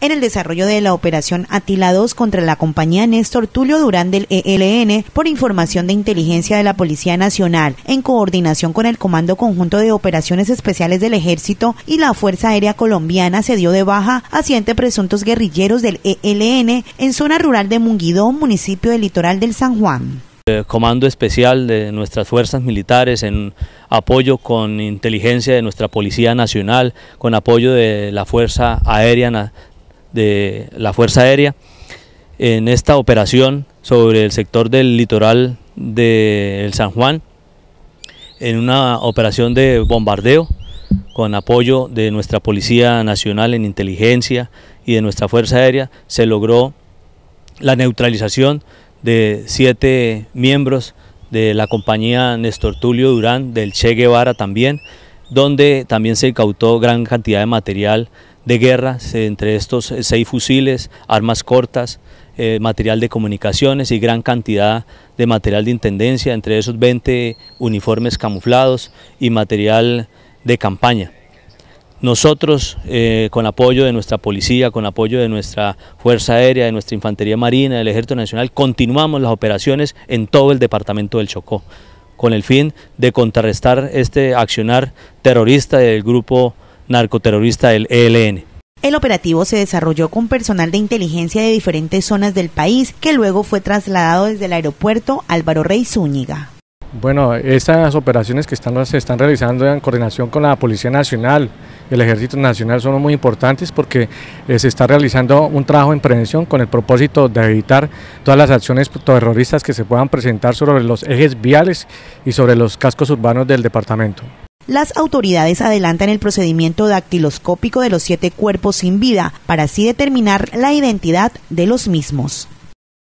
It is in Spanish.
en el desarrollo de la operación Atila 2 contra la compañía Néstor Tulio Durán del ELN por información de inteligencia de la Policía Nacional, en coordinación con el Comando Conjunto de Operaciones Especiales del Ejército y la Fuerza Aérea Colombiana, se dio de baja a siete presuntos guerrilleros del ELN en zona rural de Munguidón, municipio del litoral del San Juan. Eh, comando especial de nuestras fuerzas militares en apoyo con inteligencia de nuestra Policía Nacional, con apoyo de la Fuerza Aérea de la Fuerza Aérea en esta operación sobre el sector del litoral del de San Juan, en una operación de bombardeo con apoyo de nuestra Policía Nacional en Inteligencia y de nuestra Fuerza Aérea, se logró la neutralización de siete miembros de la compañía Néstor Tulio Durán, del Che Guevara también, donde también se incautó gran cantidad de material de guerra, entre estos eh, seis fusiles, armas cortas, eh, material de comunicaciones y gran cantidad de material de intendencia, entre esos 20 uniformes camuflados y material de campaña. Nosotros, eh, con apoyo de nuestra policía, con apoyo de nuestra Fuerza Aérea, de nuestra Infantería Marina, del Ejército Nacional, continuamos las operaciones en todo el departamento del Chocó, con el fin de contrarrestar este accionar terrorista del grupo narcoterrorista del ELN. El operativo se desarrolló con personal de inteligencia de diferentes zonas del país, que luego fue trasladado desde el aeropuerto Álvaro Rey Zúñiga. Bueno, estas operaciones que están, se están realizando en coordinación con la Policía Nacional, el Ejército Nacional son muy importantes porque eh, se está realizando un trabajo en prevención con el propósito de evitar todas las acciones terroristas que se puedan presentar sobre los ejes viales y sobre los cascos urbanos del departamento las autoridades adelantan el procedimiento dactiloscópico de los siete cuerpos sin vida para así determinar la identidad de los mismos.